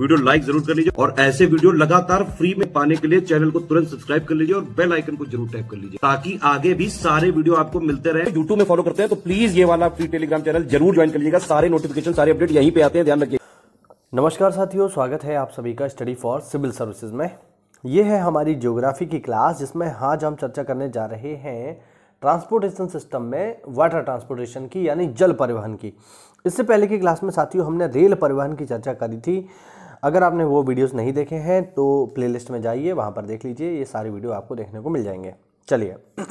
video like जरूर कर लीजिए और ऐसे वीडियो लगातार फ्री में पाने के लिए चैनल को तुरंत सब्सक्राइब कर लीजिए और बेल आइकन को जरूर टैप कर लीजिए ताकि आगे भी सारे वीडियो आपको मिलते रहे यूट्यूब में फॉलो करते हैं तो प्लीज ये वाला फ्री टेलीग्राम चैनल जरूर ज्वाइन कर लीजिएगा सारे नोटिफिकेशन सारे अपडेट यहीं पे आते हैं ध्यान रखिए नमस्कार साथियों स्वागत है आप सभी का स्टडी फॉर सिविल सर्विसेज में ये है हमारी ज्योग्राफी की क्लास जिसमें आज हम चर्चा करने जा रहे हैं ट्रांसपोर्टेशन सिस्टम में वाटर ट्रांसपोर्टेशन की यानी जल परिवहन की इससे पहले की क्लास में साथियों हमने रेल परिवहन की चर्चा करी थी अगर आपने वो वीडियोस नहीं देखे हैं तो प्लेलिस्ट में जाइए वहाँ पर देख लीजिए ये सारे वीडियो आपको देखने को मिल जाएंगे चलिए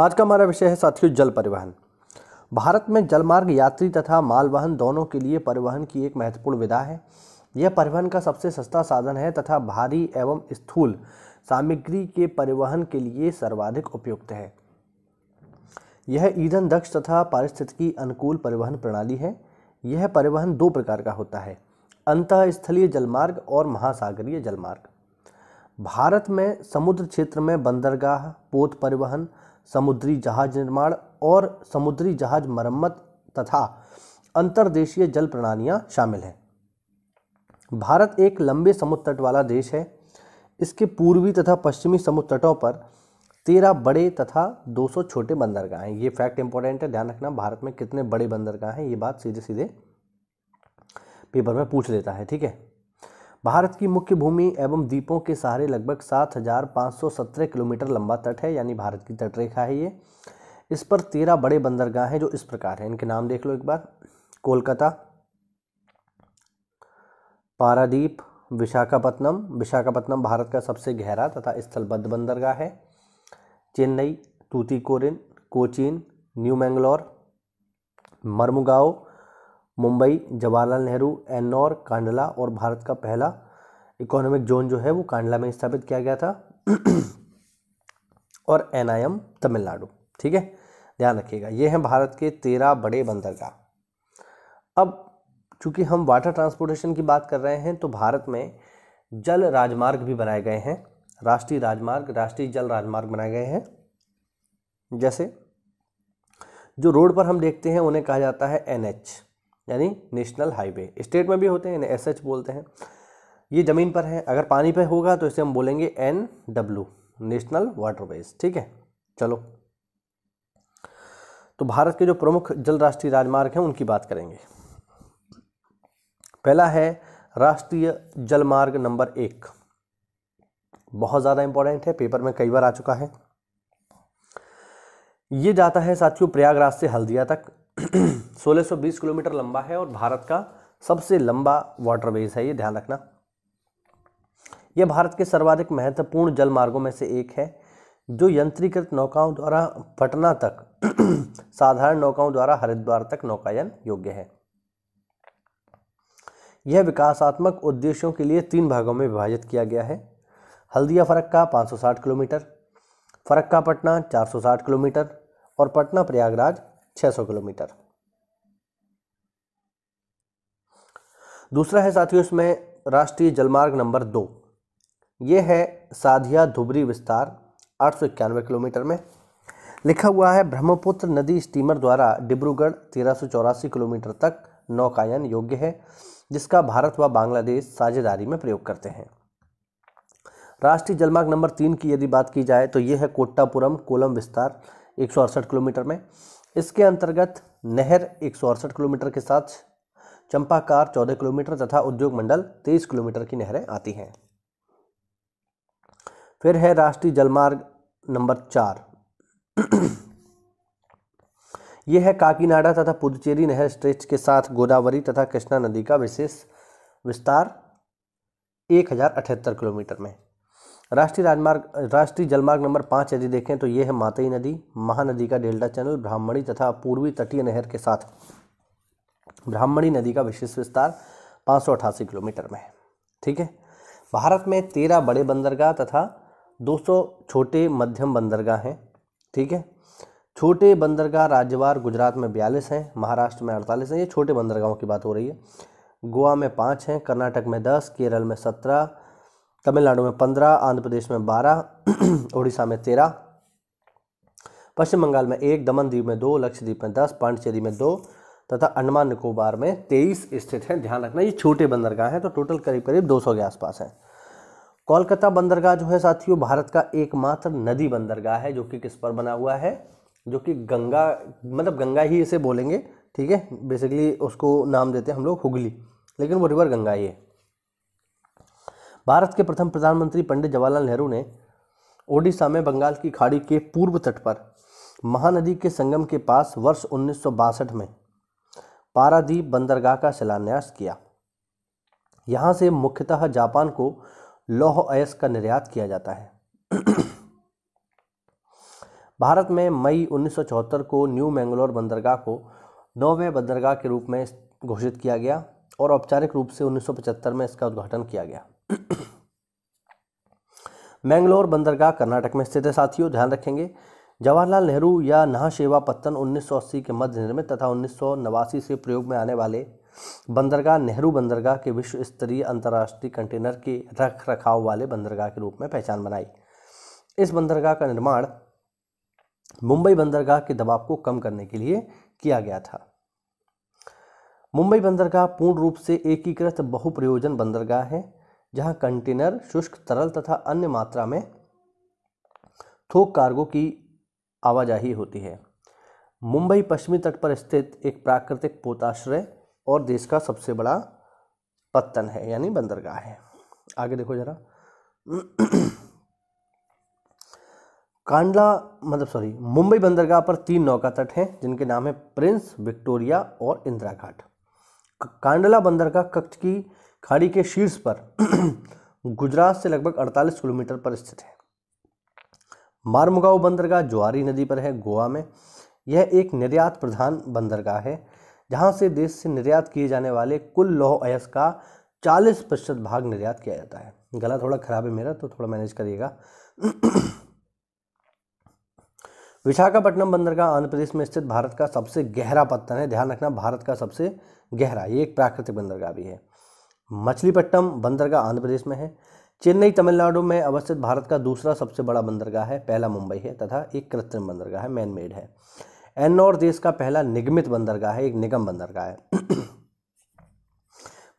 आज का हमारा विषय है साथियों जल परिवहन भारत में जलमार्ग यात्री तथा मालवाहन दोनों के लिए परिवहन की एक महत्वपूर्ण विधा है यह परिवहन का सबसे सस्ता साधन है तथा भारी एवं स्थूल सामग्री के परिवहन के लिए सर्वाधिक उपयुक्त है यह ईंधन दक्ष तथा पारिस्थितिकी अनुकूल परिवहन प्रणाली है यह परिवहन दो प्रकार का होता है अंतः स्थलीय जलमार्ग और महासागरीय जलमार्ग भारत में समुद्र क्षेत्र में बंदरगाह पोत परिवहन समुद्री जहाज निर्माण और समुद्री जहाज मरम्मत तथा अंतर्देशीय जल प्रणालियाँ शामिल हैं भारत एक लंबे समुद्र तट वाला देश है इसके पूर्वी तथा पश्चिमी समुद्र तटों पर तेरह बड़े तथा दो सौ छोटे बंदरगाह हैं ये फैक्ट इंपॉर्टेंट है ध्यान रखना भारत में कितने बड़े बंदरगाह हैं ये बात सीधे सीधे पेपर में पूछ लेता है ठीक है भारत की मुख्य भूमि एवं द्वीपों के सहारे लगभग 7,517 किलोमीटर लंबा तट है यानी भारत की तटरेखा है ये इस पर तेरह बड़े बंदरगाह हैं जो इस प्रकार हैं इनके नाम देख लो एक बार कोलकाता पारादीप विशाखापत्नम विशाखापत्नम भारत का सबसे गहरा तथा स्थलबद्ध बंदरगाह है चेन्नई तूतीकोरिन कोचीन न्यू मैंगलोर मरमुगाओ मुंबई जवाहरलाल नेहरू एन्नौर कांडला और भारत का पहला इकोनॉमिक जोन जो है वो कांडला में स्थापित किया गया था और एन तमिलनाडु ठीक है ध्यान रखिएगा ये हैं भारत के तेरह बड़े बंदरगाह अब चूंकि हम वाटर ट्रांसपोर्टेशन की बात कर रहे हैं तो भारत में जल राजमार्ग भी बनाए गए हैं राष्ट्रीय राजमार्ग राष्ट्रीय जल राजमार्ग बनाए गए हैं जैसे जो रोड पर हम देखते हैं उन्हें कहा जाता है एनएच यानी नेशनल हाईवे स्टेट में भी होते हैं एस एच बोलते हैं ये ज़मीन पर है अगर पानी पर होगा तो इसे हम बोलेंगे एन डब्ल्यू नेशनल वाटरवेज ठीक है चलो तो भारत के जो प्रमुख जल राष्ट्रीय राजमार्ग हैं उनकी बात करेंगे पहला है राष्ट्रीय जलमार्ग नंबर एक बहुत ज़्यादा इंपॉर्टेंट है पेपर में कई बार आ चुका है ये जाता है साथियों प्रयागराज से हल्दिया तक 1620 किलोमीटर लंबा है और भारत का सबसे लंबा वाटरवेज है ये ध्यान रखना यह भारत के सर्वाधिक महत्वपूर्ण जल मार्गों में से एक है जो यंत्रीकृत नौकाओं द्वारा पटना तक साधारण नौकाओं द्वारा हरिद्वार तक नौकायन योग्य है यह विकासात्मक उद्देश्यों के लिए तीन भागों में विभाजित किया गया है हल्दिया फरक्का 560 किलोमीटर फरक्का पटना 460 किलोमीटर और पटना प्रयागराज 600 किलोमीटर दूसरा है साथियों इसमें राष्ट्रीय जलमार्ग नंबर दो ये है साधिया धुबरी विस्तार आठ किलोमीटर में लिखा हुआ है ब्रह्मपुत्र नदी स्टीमर द्वारा डिब्रूगढ़ तेरह किलोमीटर तक नौकायन योग्य है जिसका भारत व बांग्लादेश साझेदारी में प्रयोग करते हैं राष्ट्रीय जलमार्ग नंबर तीन की यदि बात की जाए तो ये है कोट्टापुरम कोलम विस्तार एक किलोमीटर में इसके अंतर्गत नहर एक किलोमीटर के साथ चंपाकार चौदह किलोमीटर तथा उद्योग मंडल तेईस किलोमीटर की नहरें आती हैं फिर है राष्ट्रीय जलमार्ग नंबर चार यह है काकीनाडा तथा पुदुचेरी नहर स्ट्रेच के साथ गोदावरी तथा कृष्णा नदी का विशेष विस्तार एक किलोमीटर में राष्ट्रीय राजमार्ग राष्ट्रीय जलमार्ग नंबर पाँच यदि देखें तो ये है मातई नदी महानदी का डेल्टा चैनल ब्राह्मणी तथा पूर्वी तटीय नहर के साथ ब्राह्मणी नदी का विशेष विस्तार पाँच किलोमीटर में है ठीक है भारत में तेरह बड़े बंदरगाह तथा 200 छोटे मध्यम बंदरगाह हैं ठीक है छोटे बंदरगाह राज्यवार गुजरात में बयालीस हैं महाराष्ट्र में अड़तालीस हैं ये छोटे बंदरगाहों की बात हो रही है गोवा में पाँच हैं कर्नाटक में दस केरल में सत्रह तमिलनाडु में पंद्रह आंध्र प्रदेश में बारह उड़ीसा में तेरह पश्चिम बंगाल में एक दमन द्वीप में दो लक्षद्वीप में दस पांडचेरी में दो तथा अंडमान निकोबार में तेईस स्थित हैं ध्यान रखना ये छोटे बंदरगाह हैं तो टोटल करीब करीब सौ के आसपास हैं कोलकाता बंदरगाह जो है साथियों भारत का एकमात्र नदी बंदरगाह है जो कि किस पर बना हुआ है जो कि गंगा मतलब गंगा ही इसे बोलेंगे ठीक है बेसिकली उसको नाम देते हैं हम लोग हुगली लेकिन वो रिवर गंगा ही है भारत के प्रथम प्रधानमंत्री पंडित जवाहरलाल नेहरू ने ओडिशा में बंगाल की खाड़ी के पूर्व तट पर महानदी के संगम के पास वर्ष उन्नीस में पारादीप बंदरगाह का शिलान्यास किया यहाँ से मुख्यतः जापान को लौह अयस का निर्यात किया जाता है भारत में मई 1974 को न्यू मैंगलोर बंदरगाह को नौवें बंदरगाह के रूप में घोषित किया गया और औपचारिक रूप से 1975 में इसका उद्घाटन किया गया मैंगलोर बंदरगाह कर्नाटक में स्थित है साथियों ध्यान रखेंगे जवाहरलाल नेहरू या सेवा पत्तन उन्नीस के मध्य निर्मित तथा उन्नीस से प्रयोग में आने वाले बंदरगाह नेहरू बंदरगाह के विश्व स्तरीय अंतर्राष्ट्रीय कंटेनर के रख रखाव वाले बंदरगाह के रूप में पहचान बनाई इस बंदरगाह का निर्माण मुंबई बंदरगाह के दबाव को कम करने के लिए किया गया था मुंबई बंदरगाह पूर्ण रूप से एकीकृत बहुप्रयोजन बंदरगाह है जहां कंटेनर शुष्क तरल तथा अन्य मात्रा में थोक कार्गो की आवाजाही होती है मुंबई पश्चिमी तट पर स्थित एक प्राकृतिक पोताश्रय और देश का सबसे बड़ा पत्तन है यानी बंदरगाह है आगे देखो जरा कांडला मतलब सॉरी मुंबई बंदरगाह पर तीन नौका तट हैं जिनके नाम है प्रिंस विक्टोरिया और इंदिरा घाट कांडला बंदरगाह कक्ष की खाड़ी के शीर्ष पर गुजरात से लगभग 48 किलोमीटर पर स्थित है मारमुगाव बंदरगाह ज्वारी नदी पर है गोवा में यह एक निर्यात प्रधान बंदरगाह है जहां से देश से निर्यात किए जाने वाले कुल लौह अयस का 40 प्रतिशत भाग निर्यात किया जाता है गला थोड़ा खराब है मेरा तो थोड़ा मैनेज करिएगा विशाखापट्टनम बंदरगाह आंध्र प्रदेश में स्थित भारत का सबसे गहरा पत्तन है ध्यान रखना भारत का सबसे गहरा ये एक प्राकृतिक बंदरगाह भी है मछलीपट्टनम बंदरगाह आंध्र प्रदेश में है चेन्नई तमिलनाडु में अवस्थित भारत का दूसरा सबसे बड़ा बंदरगाह है पहला मुंबई है तथा एक कृत्रिम बंदरगाह है मैन मेड है एन्नौर देश का पहला निगमित बंदरगाह है एक निगम बंदरगाह है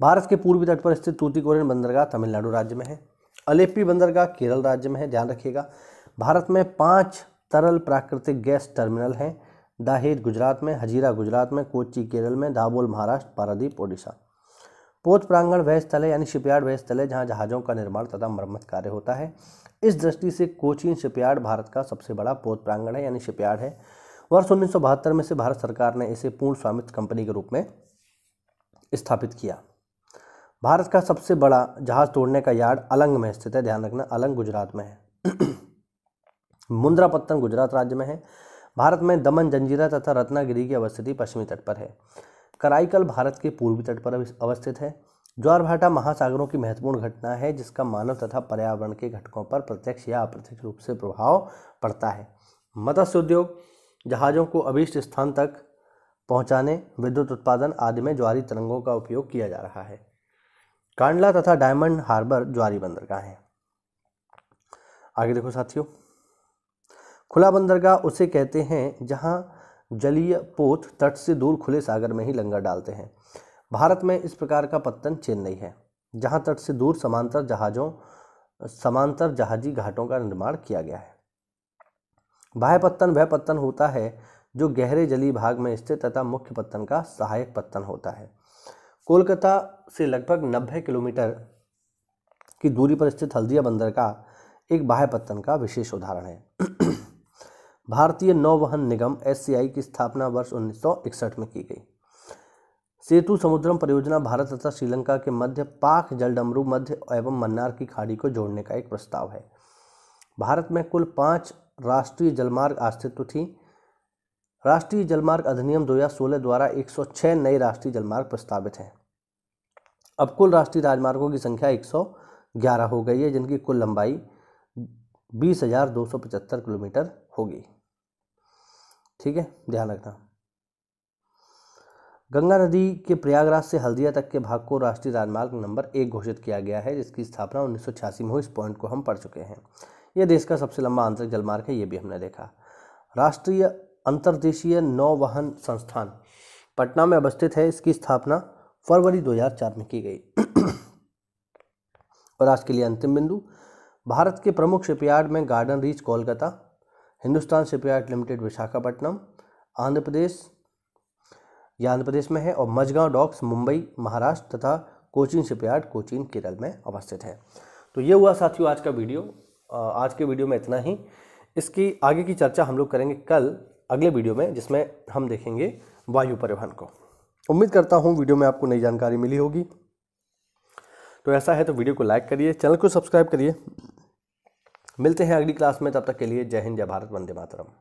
भारत के पूर्वी तट पर स्थित तूतीकोरिन बंदरगाह तमिलनाडु राज्य में है अलेपी बंदरगाह केरल राज्य में है ध्यान रखिएगा भारत में पाँच तरल प्राकृतिक गैस टर्मिनल हैं दाहेज गुजरात में हजीरा गुजरात में कोची केरल में दाबोल महाराष्ट्र पारादीप ओडिशा पोत प्रांगण वह स्थल है यानी शिपयार्ड वह स्थल है जहाँ जहाज़ों का निर्माण तथा मरम्मत कार्य होता है इस दृष्टि से कोचीन शिपयार्ड भारत का सबसे बड़ा पोत प्रांगण है यानी शिपयार्ड है वर्ष उन्नीस में से भारत सरकार ने इसे पूर्ण स्वामित्व कंपनी के रूप में स्थापित किया भारत का सबसे बड़ा जहाज़ तोड़ने का यार्ड अलंग में स्थित है ध्यान रखना अलंग गुजरात में है पत्तन गुजरात राज्य में है भारत में दमन जंजीरा तथा रत्नागिरी की अवस्थिति पश्चिमी तट पर है कराईकल भारत के पूर्वी तट पर अवस्थित है ज्वार भाटा महासागरों की महत्वपूर्ण घटना है जिसका मानव तथा पर्यावरण के घटकों पर प्रत्यक्ष या अप्रत्यक्ष रूप से प्रभाव पड़ता है मत्स्य उद्योग जहाज़ों को अभीष्ट स्थान तक पहुंचाने विद्युत उत्पादन आदि में ज्वारी तरंगों का उपयोग किया जा रहा है कांडला तथा डायमंड हार्बर ज्वारी बंदरगाह है आगे देखो साथियों खुला बंदरगाह उसे कहते हैं जहाँ जलीय पोत तट से दूर खुले सागर में ही लंगर डालते हैं भारत में इस प्रकार का पत्तन चेन्नई है जहाँ तट से दूर समांतर जहाज़ों समांतर जहाजी घाटों का निर्माण किया गया है बाह्य पत्तन वह पत्तन होता है जो गहरे जलीय भाग में स्थित तथा मुख्य पत्तन का सहायक पत्तन होता है कोलकाता से लगभग नब्बे किलोमीटर की दूरी पर स्थित हल्दिया बंदर का एक बाह्य पत्तन का विशेष उदाहरण है भारतीय नौवहन निगम एस की स्थापना वर्ष उन्नीस में की गई सेतु समुद्रम परियोजना भारत तथा श्रीलंका के मध्य पाक जलडमरू मध्य एवं मन्नार की खाड़ी को जोड़ने का एक प्रस्ताव है भारत में कुल पाँच राष्ट्रीय जलमार्ग अस्तित्व थी राष्ट्रीय जलमार्ग अधिनियम 2016 द्वारा 106 नए राष्ट्रीय जलमार्ग प्रस्तावित हैं अब कुल राष्ट्रीय राजमार्गों की संख्या 111 हो गई है जिनकी कुल लंबाई बीस किलोमीटर होगी ठीक है ध्यान रखना गंगा नदी के प्रयागराज से हल्दिया तक के भाग को राष्ट्रीय राजमार्ग नंबर एक घोषित किया गया है जिसकी स्थापना उन्नीस में हुई इस पॉइंट को हम पढ़ चुके हैं यह देश का सबसे लंबा आंतरिक जलमार्ग है ये भी हमने देखा राष्ट्रीय अंतर्देशीय नौवहन संस्थान पटना में अवस्थित है इसकी स्थापना फरवरी 2004 में की गई और आज के लिए अंतिम बिंदु भारत के प्रमुख शिपयार्ड में Garden Reach Kolkata Hindustan Shipyard Limited Visakhapatnam Andhra Pradesh या आंध्र प्रदेश में है और मजगांव डॉक्स मुंबई महाराष्ट्र तथा कोचीन शिपयार्ड कोचीन केरल में अवस्थित है तो ये हुआ साथियों आज का वीडियो आज के वीडियो में इतना ही इसकी आगे की चर्चा हम लोग करेंगे कल अगले वीडियो में जिसमें हम देखेंगे वायु परिवहन को उम्मीद करता हूँ वीडियो में आपको नई जानकारी मिली होगी तो ऐसा है तो वीडियो को लाइक करिए चैनल को सब्सक्राइब करिए मिलते हैं अगली क्लास में तब तक के लिए जय हिंद जय भारत वंदे मातरम